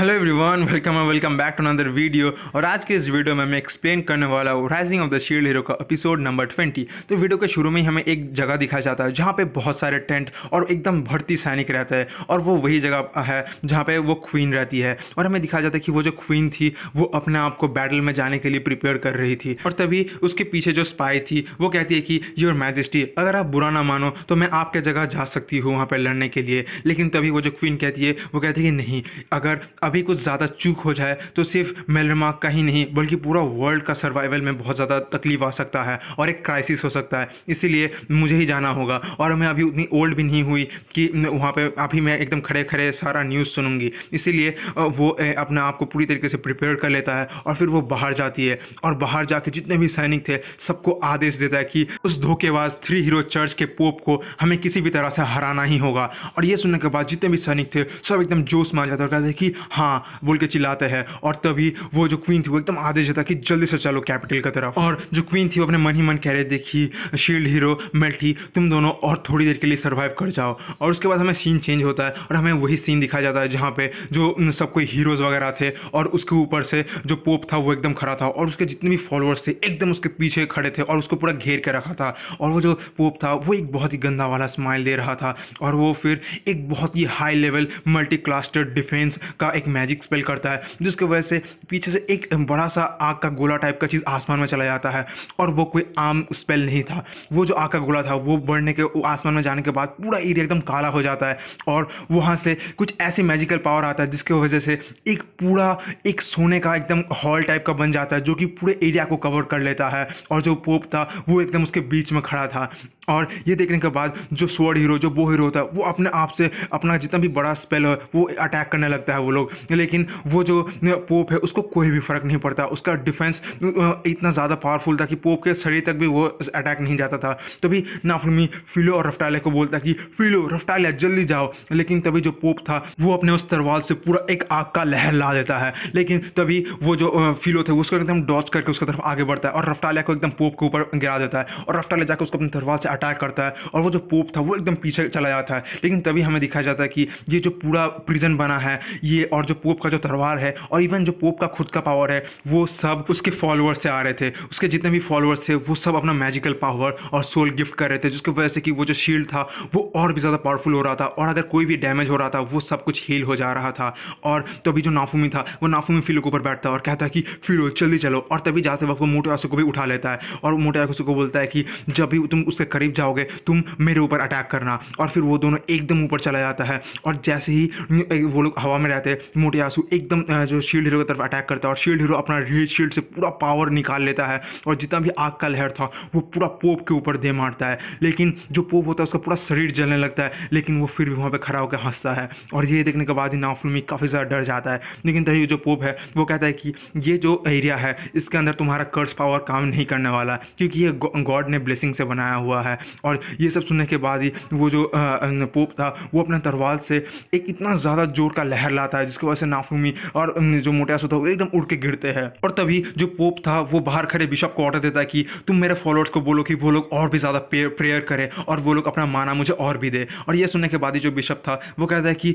hello everyone welcome और welcome back to another video और आज के इस वीडियो में मैं एक्सप्लेन करने वाला हूँ rising of the shield hero का एपिसोड नंबर ट्वेंटी तो वीडियो के शुरू में ही हमें एक जगह दिखाया जाता है जहाँ पे बहुत सारे टेंट और एकदम भर्ती सैनिक रहता है और वो वही जगह है जहाँ पर वो क्वीन रहती है और हमें दिखाया जाता है कि वो जो क्वीन थी वो अपने आप को बैटल में जाने के लिए प्रिपेयर कर रही थी और तभी उसके पीछे जो स्पाई थी वो कहती है कि योर मैजिस्टी अगर आप बुरा ना मानो तो मैं आपके जगह जा सकती हूँ वहाँ पर लड़ने के लिए लेकिन तभी वो जो क्वीन कहती है वो कहती है कि नहीं अगर अभी कुछ ज़्यादा चूक हो जाए तो सिर्फ मेलरमा का ही नहीं बल्कि पूरा वर्ल्ड का सर्वाइवल में बहुत ज़्यादा तकलीफ आ सकता है और एक क्राइसिस हो सकता है इसीलिए मुझे ही जाना होगा और मैं अभी उतनी ओल्ड भी नहीं हुई कि वहाँ पर अभी मैं एकदम खड़े खड़े सारा न्यूज़ सुनूंगी इसीलिए वो अपने आप को पूरी तरीके से प्रिपेयर कर लेता है और फिर वो बाहर जाती है और बाहर जाके जितने भी सैनिक थे सबको आदेश देता है कि उस धोखेबाज थ्री हीरो चर्च के पोप को हमें किसी भी तरह से हराना ही होगा और ये सुनने के बाद जितने भी सैनिक थे सब एकदम जोश में आ जाता और कहते हैं कि हाँ बोल के चिल्लाते हैं और तभी वो जो क्वीन थी वो एकदम आदेश देता कि जल्दी से चलो कैपिटल की तरफ और जो क्वीन थी वो अपने मन ही मन कह रहे देखी शील्ड हीरो मेल्टी तुम दोनों और थोड़ी देर के लिए सर्वाइव कर जाओ और उसके बाद हमें सीन चेंज होता है और हमें वही सीन दिखाया जाता है जहाँ पे जो सब कोई हीरोज़ वगैरह थे और उसके ऊपर से जो पोप था वो एकदम खड़ा था और उसके जितने भी फॉलोअर्स थे एकदम उसके पीछे खड़े थे और उसको पूरा घेर के रखा था और वो जो पोप था वो एक बहुत ही गंदा वाला स्माइल दे रहा था और वो फिर एक बहुत ही high level multi cluster defence का एक मैजिक स्पेल करता है जिसकी वजह से पीछे से एक बड़ा सा आग का गोला टाइप का चीज़ आसमान में चला जाता है और वो कोई आम स्पेल नहीं था वो जो आग का गोला था वो बढ़ने के आसमान में जाने के बाद पूरा एरिया एकदम काला हो जाता है और वहाँ से कुछ ऐसी मैजिकल पावर आता है जिसकी वजह से एक पूरा एक सोने का एकदम हॉल टाइप का बन जाता है जो कि पूरे एरिया को कवर कर लेता है और जो पोप था वो एकदम उसके बीच में खड़ा था और ये देखने के बाद जो स्वर्ड हीरो जो वो हीरो होता है वो अपने आप से अपना जितना भी बड़ा स्पेल है वो अटैक करने लगता है वो लोग लेकिन वो जो पोप है उसको कोई भी फ़र्क नहीं पड़ता उसका डिफेंस इतना ज़्यादा पावरफुल था कि पोप के शरीर तक भी वो अटैक नहीं जाता था तभी नाफलमी फिलो और रफ्टालिया को बोलता कि फिलो रफ्टालिया जल्दी जाओ लेकिन तभी जो पोप था वो अपने उस तरवाल से पूरा एक आग का लहर ला देता है लेकिन तभी वो जो फिलो थे उसको एकदम डॉच करके उसकी तरफ आगे बढ़ता है और रफ्टालिया को एकदम पोप के ऊपर गिरा देता है और रफ्टालिया जाकर उसको अपने तरवाल से अटैक करता है और वो जो पोप था वो एकदम पीछे चला जाता है लेकिन तभी हमें दिखाया जाता है कि ये जो पूरा प्रिजन बना है ये और और जो पोप का जो तलवार है और इवन जो पोप का खुद का पावर है वो सब उसके फॉलोअर्स से आ रहे थे उसके जितने भी फॉलोअर्स थे वो सब अपना मैजिकल पावर और सोल गिफ्ट कर रहे थे जिसकी वजह से कि वो जो शील्ड था वो और भी ज़्यादा पावरफुल हो रहा था और अगर कोई भी डैमेज हो रहा था वो सब कुछ हील हो जा रहा था और तभी जो नाफूमी था वो नाफूमी फिलो के ऊपर बैठता और कहता है कि फिलो जल्दी चलो और तभी जाते वक्त वो मोटे आंसू को भी उठा लेता है और मोटे आंसू को बोलता है कि जब भी तुम उसके करीब जाओगे तुम मेरे ऊपर अटैक करना और फिर वो दोनों एकदम ऊपर चला जाता है और जैसे ही वो लोग हवा में रहते मोटे आंसू एकदम जो शील्ड हीरो की तरफ अटैक करता है और शील्ड हीरो अपना रेड शील्ड से पूरा पावर निकाल लेता है और जितना भी आग का लहर था वो पूरा पोप के ऊपर दे मारता है लेकिन जो पोप होता है उसका पूरा शरीर जलने लगता है लेकिन वो फिर भी वहाँ पर खड़ा होकर हंसता है और ये देखने के बाद ही नाफुलमी काफ़ी ज़्यादा डर जाता है लेकिन तभी जो पोप है वो कहता है कि ये जो एरिया है इसके अंदर तुम्हारा कर्ज पावर काम नहीं करने वाला क्योंकि ये गॉड ने ब्लेसिंग से बनाया हुआ है और ये सब सुनने के बाद ही वो जो पोप था वो अपने तरवाल से एक इतना ज़्यादा जोर का लहर लाता है जिस जिसकी वजह से नाफूमी और जो मोटियास होता है वो एकदम उड़ के गिरते हैं और तभी जो पोप था वो बाहर खड़े बिशप को ऑर्डर देता है कि तुम मेरे फॉलोअर्स को बोलो कि वो लोग और भी ज़्यादा प्रेयर करें और वो लोग अपना माना मुझे और भी दे और ये सुनने के बाद ही जो बिशप था वो कहता है कि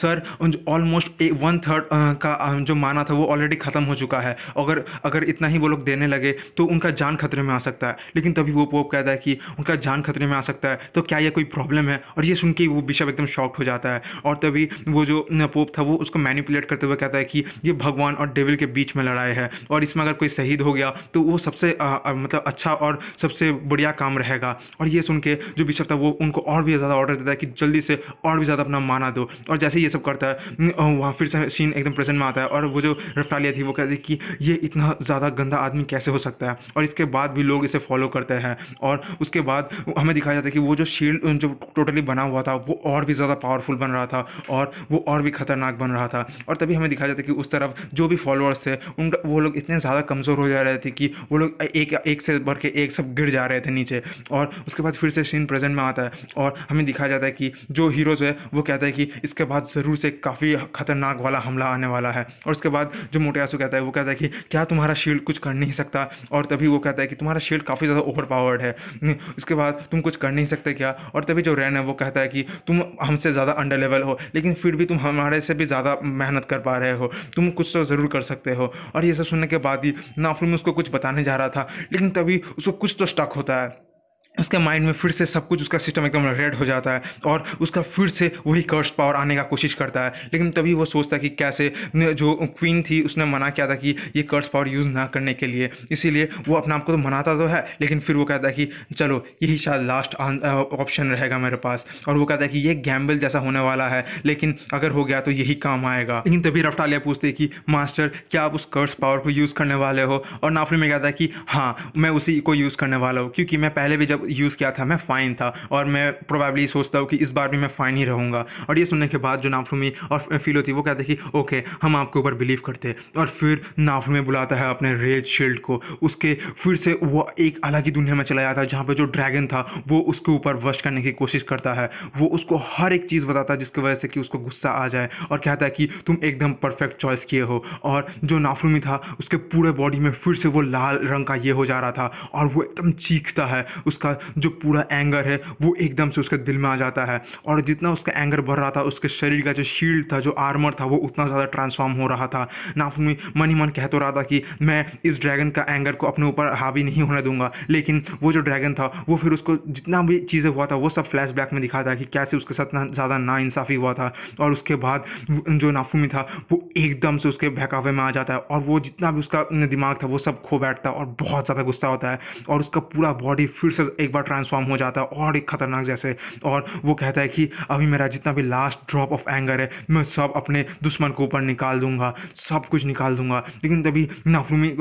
सर ऑलमोस्ट वन थर्ड का जो माना था वो ऑलरेडी ख़त्म हो चुका है अगर अगर इतना ही वो लोग देने लगे तो उनका जान खतरे में आ सकता है लेकिन तभी वो पोप कहता है कि उनका जान खतरे में आ सकता है तो क्या यह कोई प्रॉब्लम है और ये सुन के वो बिशप एकदम शॉक्ड हो जाता है और तभी वो जो पोप था वो उसको उसको मैनिपुलेट करते हुए कहता है कि ये भगवान और डेविल के बीच में लड़ाई है और इसमें अगर कोई शहीद हो गया तो वो सबसे आ, आ, मतलब अच्छा और सबसे बढ़िया काम रहेगा और ये सुन के जो बिशप था वो उनको और भी ज़्यादा ऑर्डर देता है कि जल्दी से और भी ज़्यादा अपना माना दो और जैसे ये सब करता है वहाँ फिर से सीन एकदम प्रेजेंट में आता है और वो जो रफ्तालिया थी वो कहती है कि ये इतना ज़्यादा गंदा आदमी कैसे हो सकता है और इसके बाद भी लोग इसे फॉलो करते हैं और उसके बाद हमें दिखाया जाता है कि वो जो शील्ड जो टोटली बना हुआ था वो और भी ज़्यादा पावरफुल बन रहा था और वो और भी खतरनाक बन रहा रहा था और तभी हमें दिखाया जाता कि उस तरफ जो भी फॉलोअर्स थे उन वो लोग इतने ज़्यादा कमज़ोर हो जा रहे थे कि वो लोग एक एक से बढ़ के एक सब गिर जा रहे थे नीचे और उसके बाद फिर से सीन प्रेजेंट में आता है और हमें दिखाया जाता है कि जो हीरोज़ है वो कहता है कि इसके बाद ज़रूर से काफ़ी खतरनाक वाला हमला आने वाला है और उसके बाद जो मोटियासू कहता है वो कहता है कि क्या तुम्हारा शील्ड कुछ कर नहीं सकता और तभी वो कहता है कि तुम्हारा शील्ड काफ़ी ज़्यादा ओवर पावर्ड है उसके बाद तुम कुछ कर नहीं सकते क्या और तभी जो रैन है वो कहता है कि तुम हमसे ज़्यादा अंडर लेवल हो लेकिन फिर भी तुम हमारे से भी ज़्यादा मेहनत कर पा रहे हो तुम कुछ तो ज़रूर कर सकते हो और ये सब सुनने के बाद ही नाफुल में उसको कुछ बताने जा रहा था लेकिन तभी उसको कुछ तो स्टक होता है उसके माइंड में फिर से सब कुछ उसका सिस्टम एकदम रेड हो जाता है और उसका फिर से वही कर्स पावर आने का कोशिश करता है लेकिन तभी वो सोचता है कि कैसे जो क्वीन थी उसने मना किया था कि ये कर्स पावर यूज़ ना करने के लिए इसीलिए वो अपने आप को तो मनाता तो है लेकिन फिर वो कहता है कि चलो यही शायद लास्ट ऑप्शन रहेगा मेरे पास और वो कहता है कि ये गैम्बल जैसा होने वाला है लेकिन अगर हो गया तो यही काम आएगा लेकिन तभी रफ्तालिया पूछते कि मास्टर क्या आप उस कर्स पावर को यूज़ करने वाले हो और नाफरी में कहता है कि हाँ मैं उसी को यूज़ करने वाला हूँ क्योंकि मैं पहले भी जब यूज़ किया था मैं फ़ाइन था और मैं प्रोबेबली सोचता हूँ कि इस बार भी मैं फ़ाइन ही रहूँगा और ये सुनने के बाद जो नाफरूमी और फील होती है वो कहते कि ओके हम आपके ऊपर बिलीव करते हैं और फिर नाफरूमी बुलाता है अपने रेड शील्ड को उसके फिर से वो एक अलग ही दुनिया में चला जाता है जहाँ पर जो ड्रैगन था वो उसके ऊपर वश करने की कोशिश करता है वो उसको हर एक चीज़ बताता है जिसकी वजह से कि उसको गुस्सा आ जाए और कहता है कि तुम एकदम परफेक्ट चॉइस किए हो और जो नाफरूमी था उसके पूरे बॉडी में फिर से वो लाल रंग का ये हो जा रहा था और वो एकदम चीखता है उसका जो पूरा एंगर है वो एकदम से उसके दिल में आ जाता है और जितना उसका एंगर बढ़ रहा था उसके शरीर का जो शील्ड था जो आर्मर था वो उतना ज़्यादा ट्रांसफॉर्म हो रहा था नाफुमी मन ही मन कह तो रहा था कि मैं इस ड्रैगन का एंगर को अपने ऊपर हावी नहीं होने दूंगा लेकिन वो जो ड्रैगन था वो फिर उसको जितना भी चीज़ें हुआ था वो सब बैक में दिखाता है कि कैसे उसके साथ ज़्यादा नाइंसाफ़ी हुआ था और उसके बाद जो नाफुमी था वो एकदम से उसके बहकावे में आ जाता है और वो जितना भी उसका दिमाग था वो सब खो बैठता है और बहुत ज़्यादा गुस्सा होता है और उसका पूरा बॉडी फिर से एक बार ट्रांसफॉर्म हो जाता है और एक खतरनाक जैसे और वो कहता है कि अभी मेरा जितना भी लास्ट ड्रॉप ऑफ एंगर है मैं सब अपने दुश्मन को ऊपर निकाल दूंगा सब कुछ निकाल दूंगा लेकिन तभी नाफरूमी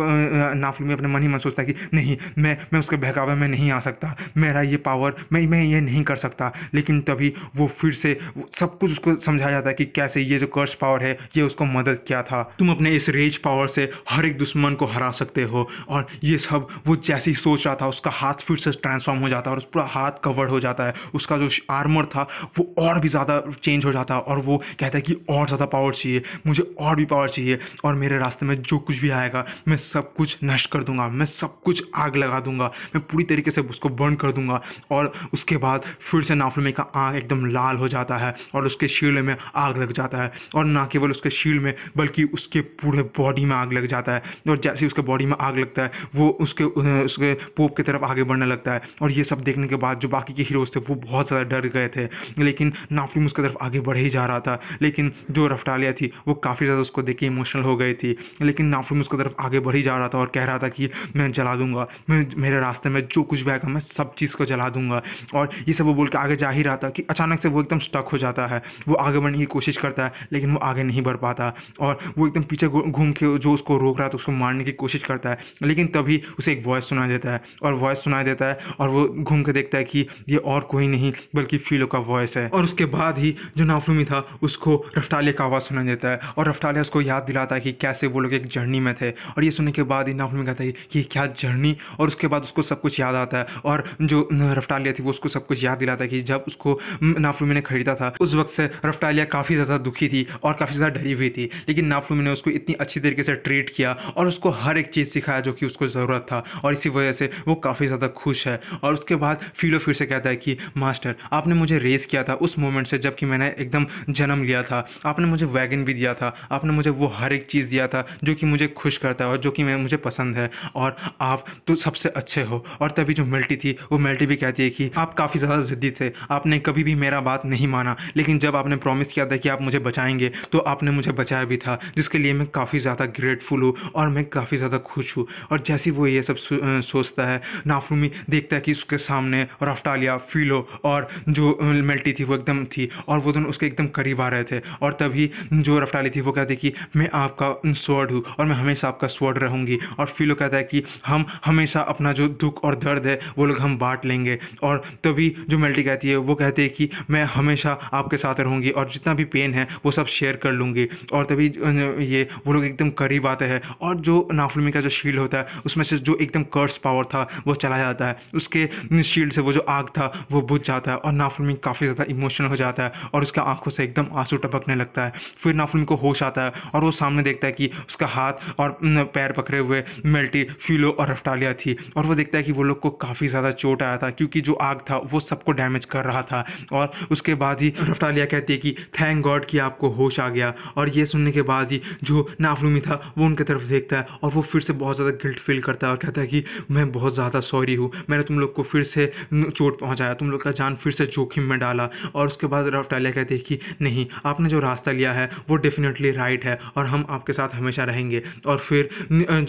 नाफरूमी अपने मन ही मन सोचता है कि नहीं मैं मैं उसके बहकावे में नहीं आ सकता मेरा ये पावर मैं मैं ये नहीं कर सकता लेकिन तभी वो फिर से सब कुछ उसको समझाया जाता है कि कैसे ये जो कर्स पावर है ये उसको मदद किया था तुम अपने इस रेज पावर से हर एक दुश्मन को हरा सकते हो और ये सब वो जैसी सोच रहा था उसका हाथ फिर से ट्रांसफॉर्म कम हो जाता है और उस पूरा हाथ कवर्ड हो जाता है उसका जो आर्मर था वो और भी ज़्यादा चेंज हो जाता है और वो कहता है कि और ज़्यादा पावर चाहिए मुझे और भी पावर चाहिए और मेरे रास्ते में जो कुछ भी आएगा मैं सब कुछ नष्ट कर दूंगा मैं सब कुछ आग लगा दूंगा मैं पूरी तरीके से उसको बर्न कर दूंगा और उसके बाद फिर से नाफलमे का आँख एकदम लाल हो जाता है और उसके शील्ड में आग लग जाता है और ना केवल उसके शील्ड में बल्कि उसके पूरे बॉडी में आग लग जाता है और जैसे ही उसके बॉडी में आग लगता है वो उसके उसके पोप की तरफ आगे बढ़ने लगता है और ये सब देखने के बाद जो बाकी के हीरोज थे वो बहुत ज़्यादा डर गए थे लेकिन नाफिम उसकी तरफ आगे बढ़ ही जा रहा था लेकिन जो रफ्टालिया थी वो काफ़ी ज़्यादा उसको देख के इमोशनल हो गई थी लेकिन नाफिम उसकी तरफ आगे बढ़ ही जा रहा था और कह रहा था कि मैं जला दूंगा मैं मेरे रास्ते में जो कुछ भी आएगा मैं सब चीज़ को जला दूंगा और ये सब वो बोल के आगे जा ही रहा था कि अचानक से वो एकदम स्टक हो जाता है वो आगे बढ़ने की कोशिश करता है लेकिन वो आगे नहीं बढ़ पाता और वो एकदम पीछे घूम के जो उसको रोक रहा था उसको मारने की कोशिश करता है लेकिन तभी उसे एक वॉइस सुनाई देता है और वॉइस सुनाई देता है और और वो घूम के देखता है कि ये और कोई नहीं बल्कि फीलो का वॉइस है और उसके बाद ही जो नाफुमी था उसको रफ्तालिया का आवाज़ सुना देता है और रफ्तालिया उसको याद दिलाता है कि कैसे वो लोग एक जर्नी में थे और ये सुनने के बाद ही नाफुमी कहता है कि क्या जर्नी और उसके बाद उसको सब कुछ याद आता है और जो रफ्तालिया थी वो उसको सब कुछ याद दिलाता है कि जब उसको नाफुमी ने खरीदा था उस वक्त से रफ्तालिया काफ़ी ज़्यादा दुखी थी और काफ़ी ज़्यादा डरी हुई थी लेकिन नाफुमी ने उसको इतनी अच्छी तरीके से ट्रीट किया और उसको हर एक चीज़ सिखाया जो कि उसको ज़रूरत था और इसी वजह से वो काफ़ी ज़्यादा खुश है और उसके बाद फिलो फिर से कहता है कि मास्टर आपने मुझे रेस किया था उस मोमेंट से जबकि मैंने एकदम जन्म लिया था आपने मुझे वैगन भी दिया था आपने मुझे वो हर एक चीज़ दिया था जो कि मुझे खुश करता है और जो कि मैं मुझे पसंद है और आप तो सबसे अच्छे हो और तभी जो मिल्टी थी वो मिल्टी भी कहती है कि आप काफ़ी ज़्यादा ज़िद्दी थे आपने कभी भी मेरा बात नहीं माना लेकिन जब आपने प्रॉमिस किया था कि आप मुझे बचाएंगे तो आपने मुझे बचाया भी था जिसके लिए मैं काफ़ी ज़्यादा ग्रेटफुल हूँ और मैं काफ़ी ज़्यादा खुश हूँ और जैसे वो ये सब सोचता है नाफरूमी देखता है कि उसके सामने रफ्तालिया फीलो और जो मेल्टी थी वो एकदम थी और वो दोनों उसके एकदम करीब आ रहे थे और तभी जो रफ्टाली थी वो कहती कि मैं आपका स्वर्ड हूँ और मैं हमेशा आपका स्वर्ड रहूँगी और फीलो कहता है कि हम हमेशा अपना जो दुख और दर्द है वो लोग हम बांट लेंगे और तभी जो मेल्टी कहती है वो कहते हैं कि मैं हमेशा आपके साथ रहूँगी और जितना भी पेन है वो सब शेयर कर लूँगी और तभी ये वो लोग एकदम करीब आते हैं और जो नाफलमी का जो शील्ड होता है उसमें से जो एकदम कर्स पावर था वो चला जाता है उसके उसके शील्ड से वो जो आग था वो बुझ जाता है और नाफुलमी काफ़ी ज़्यादा इमोशनल हो जाता है और उसके आंखों से एकदम आंसू टपकने लगता है फिर नाफुलमी को होश आता है और वो सामने देखता है कि उसका हाथ और पैर पकड़े हुए मेल्टी फीलो और रफ्टालिया थी और वो देखता है कि वो लोग को काफ़ी ज़्यादा चोट आया था क्योंकि जो आग था वो सबको डैमेज कर रहा था और उसके बाद ही रफ्टालिया कहती है कि थैंक गॉड कि आपको होश आ गया और ये सुनने के बाद ही जो नाफलूमी था वो उनके तरफ देखता है और वो फिर से बहुत ज़्यादा गिल्ट फील करता है और कहता है कि मैं बहुत ज़्यादा सॉरी हूँ मैंने तुम लोग लोग को फिर से चोट पहुंचाया तुम लोग का जान फिर से जोखिम में डाला और उसके बाद रफ्टालिया कहते कि नहीं आपने जो रास्ता लिया है वो डेफिनेटली राइट है और हम आपके साथ हमेशा रहेंगे और फिर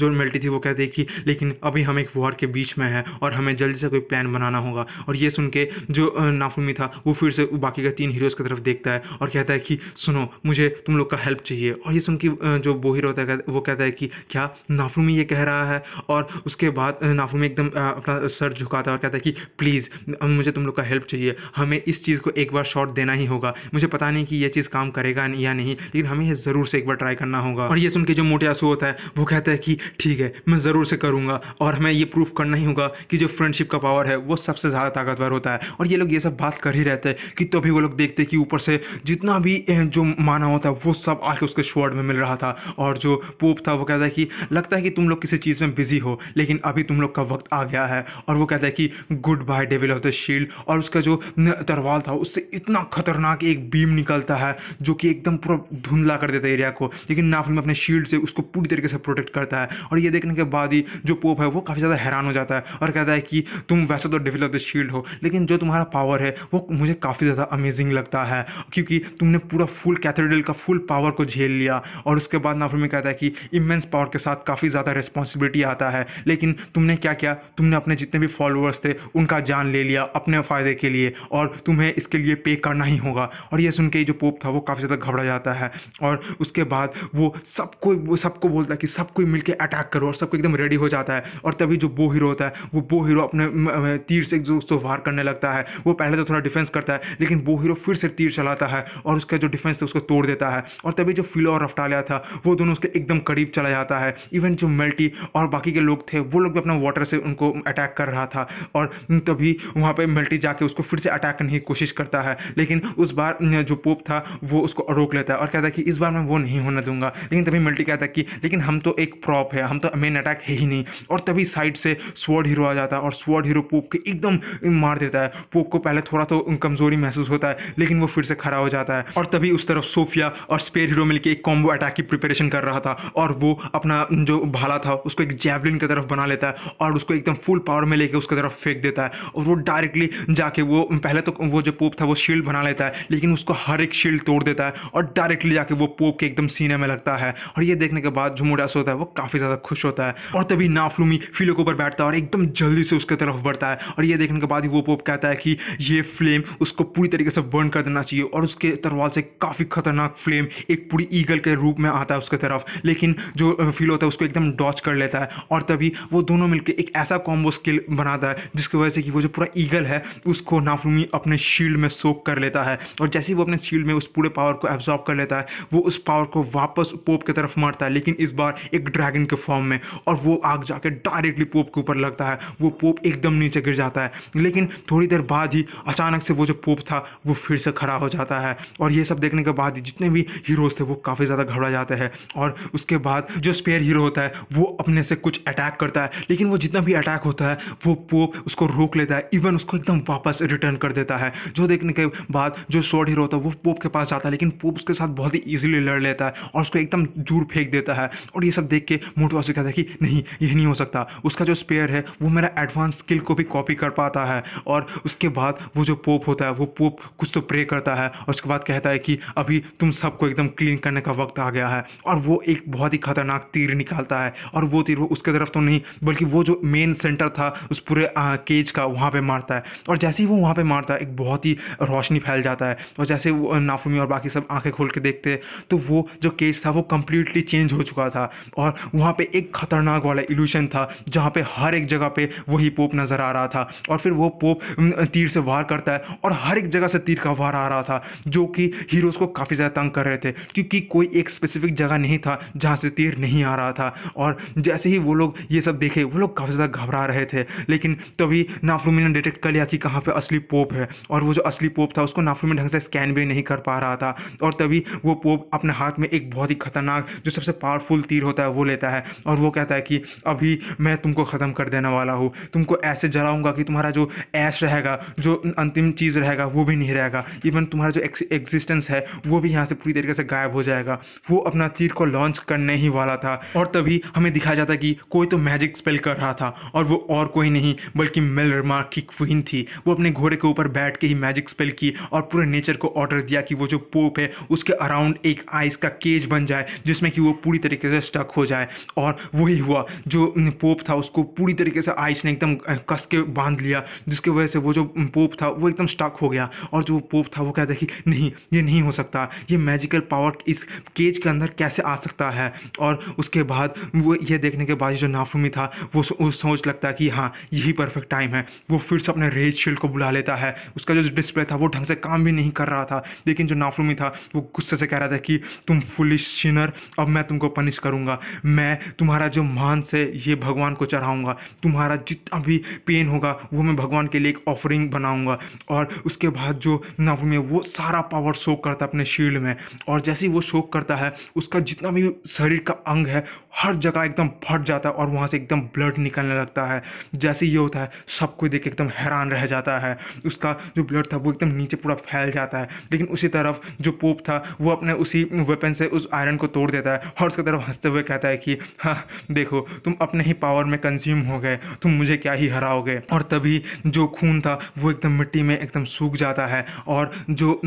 जो मेल्टी थी वो कहते कि लेकिन अभी हम एक वॉर के बीच में हैं और हमें जल्दी से कोई प्लान बनाना होगा और ये सुन के जो नाफुमी था वो फिर से बाकी के तीन हीरोज़ की तरफ देखता है और कहता है कि सुनो मुझे तुम लोग का हेल्प चाहिए और ये सुन के जो बोहिर होता है वो कहता है कि क्या नाफुमी ये कह रहा है और उसके बाद नाफुमी एकदम अपना सर झुकाता था और कहता है कि प्लीज़ मुझे तुम लोग का हेल्प चाहिए हमें इस चीज़ को एक बार शॉट देना ही होगा मुझे पता नहीं कि यह चीज़ काम करेगा या नहीं लेकिन हमें यह ज़रूर से एक बार ट्राई करना होगा और ये सुन के जो मोटे आंसू होता है वो कहता है कि ठीक है मैं ज़रूर से करूँगा और हमें ये प्रूफ करना ही होगा कि जो फ्रेंडशिप का पावर है वो सबसे ज़्यादा ताकतवर होता है और ये लोग ये सब बात कर ही रहते हैं कि तभी वो लोग देखते हैं कि ऊपर से जितना भी जो माना होता है वो सब आके उसके शॉर्ट में मिल रहा था और जो पोप था वो कहता है कि लगता है कि तुम लोग किसी चीज़ में बिजी हो लेकिन अभी तुम लोग का वक्त आ गया है और वो कहता है कि good bye devil of the shield और उसका जो तरवाल था उससे इतना खतरनाक एक बीम निकलता है जो कि एकदम पूरा धुंधला कर देता है एरिया को लेकिन नाफिल में अपने शील्ड से उसको पूरी तरीके से प्रोटेक्ट करता है और ये देखने के बाद ही जो पोप है वो काफ़ी ज़्यादा हैरान हो जाता है और कहता है कि तुम वैसे तो डेविल ऑफ द शील्ड हो लेकिन जो तुम्हारा पावर है वो मुझे काफ़ी ज़्यादा अमेजिंग लगता है क्योंकि तुमने पूरा फुल कैथेड्रल का फुल पावर को झेल लिया और उसके बाद नाफिल में कहता है कि इमेंस पावर के साथ काफ़ी ज़्यादा रिस्पॉन्सिबिलिटी आता है लेकिन तुमने क्या किया तुमने अपने जितने भी फॉलो फॉलोअर्स थे उनका जान ले लिया अपने फ़ायदे के लिए और तुम्हें इसके लिए पे करना ही होगा और ये सुन के जो पोप था वो काफ़ी ज़्यादा घबरा जाता है और उसके बाद वो सबको सबको बोलता है कि सबको मिलकर अटैक करो और सबको एकदम रेडी हो जाता है और तभी जो बो हीरो होता है वो बो हीरो अपने तीर से जो उसको वार करने लगता है वो पहले तो थोड़ा डिफेंस करता है लेकिन बो हीरो फिर से तीर चलाता है और उसका जो डिफेंस था उसको तोड़ देता है और तभी जो फिलो और रफ्टालिया था वो दोनों उसके एकदम करीब चला जाता है इवन जो मेल्टी और बाकी के लोग थे वो लोग भी अपना वाटर से उनको अटैक कर रहा था था और तभी वहाँ पर मल्टी जाके उसको फिर से अटैक करने की कोशिश करता है लेकिन उस बार जो पोप था वो उसको रोक लेता है और कहता है कि इस बार मैं वो नहीं होने दूंगा लेकिन तभी मल्टी कहता है कि लेकिन हम तो एक प्रॉप है हम तो मेन अटैक है ही नहीं और तभी साइड से स्वर्ड हीरो आ जाता है और स्वर्ड हीरो पोप के एकदम मार देता है पोप को पहले थोड़ा तो कमज़ोरी महसूस होता है लेकिन वो फिर से खड़ा हो जाता है और तभी उस तरफ सोफिया और स्पेयर हीरो मिलकर एक कॉम्बो अटैक की प्रिपरेशन कर रहा था और वो अपना जो भाला था उसको एक जैवलिन की तरफ बना लेता है और उसको एकदम फुल पावर में लेके उसका की तरफ फेंक देता है और वो डायरेक्टली जाके वो पहले तो वो जो पोप था वो शील्ड बना लेता है लेकिन उसको हर एक शील्ड तोड़ देता है और डायरेक्टली जाके वो पोप के एकदम सीने में लगता है और ये देखने के बाद झुमुडास होता है वो काफ़ी ज़्यादा खुश होता है और तभी नाफलूमी फिलो के ऊपर बैठता है और एकदम जल्दी से उसके तरफ बढ़ता है और ये देखने के बाद ही वो पोप कहता है कि ये फ्लेम उसको पूरी तरीके से बर्न कर देना चाहिए और उसके तरवाल से काफ़ी खतरनाक फ्लेम एक पूरी ईगल के रूप में आता है उसके तरफ लेकिन जो फील होता है उसको एकदम डॉच कर लेता है और तभी वो दोनों मिलकर एक ऐसा कॉम्बो स्किल बनाता जाता है जिसकी वजह से कि वो जो पूरा ईगल है उसको नाफलूमी अपने शील्ड में सोख कर लेता है और जैसे ही वो अपने शील्ड में उस पूरे पावर को एब्जॉर्ब कर लेता है वो उस पावर को वापस पोप की तरफ मारता है लेकिन इस बार एक ड्रैगन के फॉर्म में और वो आग जाकर डायरेक्टली पोप के ऊपर लगता है वो पोप एकदम नीचे गिर जाता है लेकिन थोड़ी देर बाद ही अचानक से वो जो पोप था वो फिर से खड़ा हो जाता है और ये सब देखने के बाद ही जितने भी हीरोज थे वो काफ़ी ज़्यादा घबरा जाते हैं और उसके बाद जो स्पेयर हीरो होता है वो अपने से कुछ अटैक करता है लेकिन वो जितना भी अटैक होता है वो पोप वो उसको रोक लेता है इवन उसको एकदम वापस रिटर्न कर देता है जो देखने के बाद जो शॉर्ट हीरो होता है वो पोप के पास जाता है लेकिन पोप उसके साथ बहुत ही ईजिली लड़ लेता है और उसको एकदम दूर फेंक देता है और ये सब देख के से कहता है कि नहीं ये नहीं हो सकता उसका जो स्पेयर है वो मेरा एडवांस स्किल को भी कॉपी कर पाता है और उसके बाद वो जो पोप होता है वो पोप कुछ तो प्रे करता है और उसके बाद कहता है कि अभी तुम सबको एकदम क्लीन करने का वक्त आ गया है और वो एक बहुत ही खतरनाक तीर निकालता है और वो तीर वो उसके तरफ तो नहीं बल्कि वो जो मेन सेंटर था उस पूरे केज का वहाँ पे मारता है और जैसे ही वो वहाँ पे मारता है एक बहुत ही रोशनी फैल जाता है और जैसे वो नाफुमी और बाकी सब आंखें खोल के देखते हैं तो वो जो केज था वो कम्प्लीटली चेंज हो चुका था और वहाँ पे एक ख़तरनाक वाला इल्यूशन था जहाँ पे हर एक जगह पे वही पोप नज़र आ रहा था और फिर वो पोप तीर से वार करता है और हर एक जगह से तीर का वार आ रहा था जो कि हीरोज़ को काफ़ी ज़्यादा तंग कर रहे थे क्योंकि कोई एक स्पेसिफिक जगह नहीं था जहाँ से तीर नहीं आ रहा था और जैसे ही वो लोग ये सब देखे वो लोग काफ़ी ज़्यादा घबरा रहे थे लेकिन तभी नाफलूमी ने डिटेक्ट कर लिया कि कहाँ पर असली पोप है और वो जो असली पोप था उसको नाफरूमी ढंग से स्कैन भी नहीं कर पा रहा था और तभी वो पोप अपने हाथ में एक बहुत ही खतरनाक जो सबसे पावरफुल तीर होता है वो लेता है और वो कहता है कि अभी मैं तुमको ख़त्म कर देने वाला हूँ तुमको ऐसे जलाऊंगा कि तुम्हारा जो ऐश रहेगा जो अंतिम चीज़ रहेगा वो भी नहीं रहेगा इवन तुम्हारा जो एग्जिस्टेंस है वो भी यहाँ से पूरी तरीके से गायब हो जाएगा वो अपना तीर को लॉन्च करने ही वाला था और तभी हमें दिखाया जाता कि कोई तो मैजिक स्पेल कर रहा था और वो और कोई नहीं बल्कि मेलरमा की क्वीन थी वो अपने घोड़े के ऊपर बैठ के ही मैजिक स्पेल की और पूरे नेचर को ऑर्डर दिया कि वो जो पोप है उसके अराउंड एक आइस का केज बन जाए जिसमें कि वो पूरी तरीके से स्टक हो जाए और वही हुआ जो पोप था उसको पूरी तरीके से आइस ने एकदम कस के बांध लिया जिसकी वजह से वो जो पोप था वो एकदम स्टक हो गया और जो पोप था वो कहता कि नहीं ये नहीं हो सकता ये मैजिकल पावर इस केज के अंदर कैसे आ सकता है और उसके बाद वो ये देखने के बाद जो नाफुमी था वो, सोच लगता कि हाँ ये ही परफेक्ट टाइम है वो फिर से अपने रेज शील्ड को बुला लेता है उसका जो डिस्प्ले था वो ढंग से काम भी नहीं कर रहा था लेकिन जो नाफरूमी था वो गुस्से से कह रहा था कि तुम फुलिश शिनर अब मैं तुमको पनिश करूँगा मैं तुम्हारा जो मान से ये भगवान को चढ़ाऊँगा तुम्हारा जितना भी पेन होगा वो मैं भगवान के लिए एक ऑफरिंग बनाऊँगा और उसके बाद जो नाफलूमी वो सारा पावर शोक करता अपने शील्ड में और जैसे ही वो शोक करता है उसका जितना भी शरीर का अंग है हर जगह एकदम फट जाता है और वहाँ से एकदम ब्लड निकलने लगता है जैसे ये होता है सब कोई देख एकदम हैरान रह जाता है उसका जो ब्लड था वो एकदम नीचे पूरा फैल जाता है लेकिन उसी तरफ जो पोप था वो अपने उसी वेपन से उस आयरन को तोड़ देता है और उसकी तरफ हंसते हुए कहता है कि हाँ देखो तुम अपने ही पावर में कंज्यूम हो गए तुम मुझे क्या ही हराओगे और तभी जो खून था वो एकदम मिट्टी में एकदम सूख जाता है और जो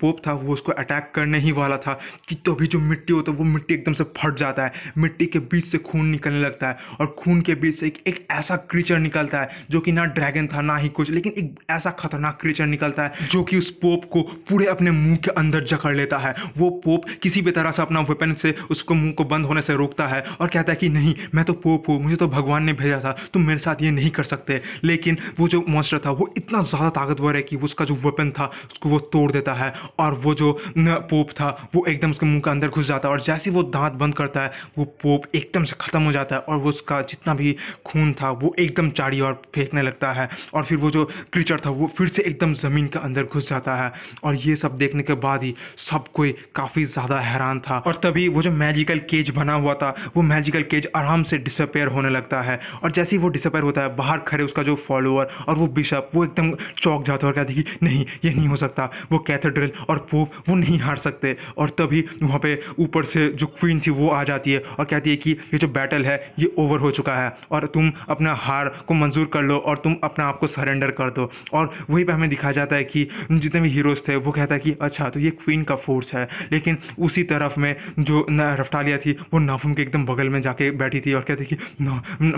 पोप था वो उसको अटैक करने ही वाला था कि तभी तो जो मिट्टी होता है वो मिट्टी एकदम से फट जाता है मिट्टी मिट्टी के बीच से खून निकलने लगता है और खून के बीच से एक, एक ऐसा क्रीचर निकलता है जो कि ना ड्रैगन था ना ही कुछ लेकिन एक ऐसा खतरनाक क्रीचर निकलता है जो कि उस पोप को पूरे अपने मुंह के अंदर जकड़ लेता है वो पोप किसी भी तरह से अपना वेपन से उसको मुंह को बंद होने से रोकता है और कहता है कि नहीं मैं तो पोप हूँ मुझे तो भगवान ने भेजा था तुम मेरे साथ ये नहीं कर सकते लेकिन वो जो मॉन्स्टर था वो इतना ज़्यादा ताकतवर है कि उसका जो वेपन था उसको वो तोड़ देता है और वो जो पोप था वो एकदम उसके मुंह के अंदर घुस जाता है और जैसे वो दांत बंद करता है वो वो एकदम से ख़त्म हो जाता है और वो उसका जितना भी खून था वो एकदम चाड़ी और फेंकने लगता है और फिर वो जो क्रीचर था वो फिर से एकदम ज़मीन के अंदर घुस जाता है और ये सब देखने के बाद ही सब कोई काफ़ी ज़्यादा हैरान था और तभी वो जो मैजिकल केज बना हुआ था वो मैजिकल केज आराम से डिसअपेयर होने लगता है और जैसे ही वो डिसअपेयर होता है बाहर खड़े उसका जो फॉलोअर और वो बिशप वो एकदम चौक जाता है और कहते कि नहीं ये नहीं हो सकता वो कैथेड्रल और पोप वो नहीं हार सकते और तभी वहाँ पे ऊपर से जो क्वीन थी वो आ जाती है और कहती है कि ये जो बैटल है ये ओवर हो चुका है और तुम अपना हार को मंजूर कर लो और तुम अपना आप को सरेंडर कर दो और वहीं पर हमें दिखाया जाता है कि जितने भी हीरोज थे वो कहता है कि अच्छा तो ये क्वीन का फोर्स है लेकिन उसी तरफ में जो रफ्तालिया थी वो नाफुम के एकदम बगल में जाके बैठी थी और कहती कि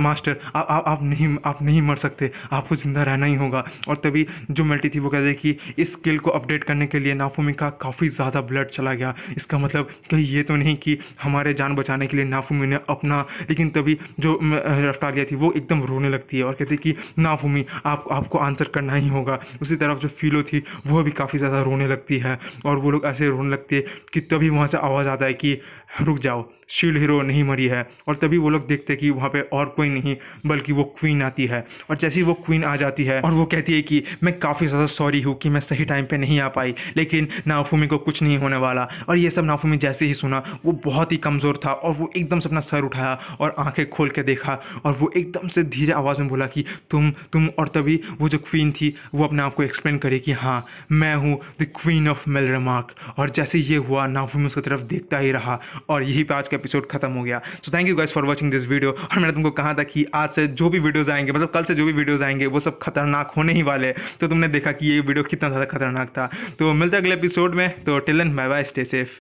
मास्टर आ, आ, आप नहीं आप नहीं मर सकते आपको ज़िंदा रहना ही होगा और तभी जो मल्टी थी वो कहते कि इस स्किल को अपडेट करने के लिए नाफुमी का काफ़ी ज़्यादा ब्लड चला गया इसका मतलब कहीं ये तो नहीं कि हमारे जान बचाने के लिए नाफ नाफूमी ने अपना लेकिन तभी जो रफ्तार लिया थी वो एकदम रोने लगती है और कहती कि नाफूमी आप आपको आंसर करना ही होगा उसी तरफ जो फीलो थी वह भी काफ़ी ज़्यादा रोने लगती है और वो लोग ऐसे रोने लगते हैं कि तभी वहाँ से आवाज़ आता है कि रुक जाओ शील्ड हीरो नहीं मरी है और तभी वो लोग देखते कि वहाँ पे और कोई नहीं बल्कि वो क्वीन आती है और जैसे ही वो क्वीन आ जाती है और वो कहती है कि मैं काफ़ी ज़्यादा सॉरी हूँ कि मैं सही टाइम पे नहीं आ पाई लेकिन नाफूमी को कुछ नहीं होने वाला और ये सब नाफूमी जैसे ही सुना वो बहुत ही कमज़ोर था और वो एकदम से अपना सर उठाया और आँखें खोल के देखा और वो एकदम से धीरे आवाज़ में बोला कि तुम तुम और तभी वो जो क्वीन थी वो अपने आप को एक्सप्लेन करे कि हाँ मैं हूँ द क्वीन ऑफ मेल और जैसे ये हुआ नाफूमी उसकी तरफ देखता ही रहा और यही पे आज का एपिसोड खत्म हो गया so thank you guys for watching this video और मैंने तुमको कहा था कि आज से जो भी वीडियोज़ आएंगे मतलब कल से जो भी वीडियोज़ आएंगे वो सब खतरनाक होने ही वाले तो तुमने देखा कि ये वीडियो कितना ज़्यादा खतरनाक था तो मिलता है अगले एपिसोड में तो till then bye bye stay safe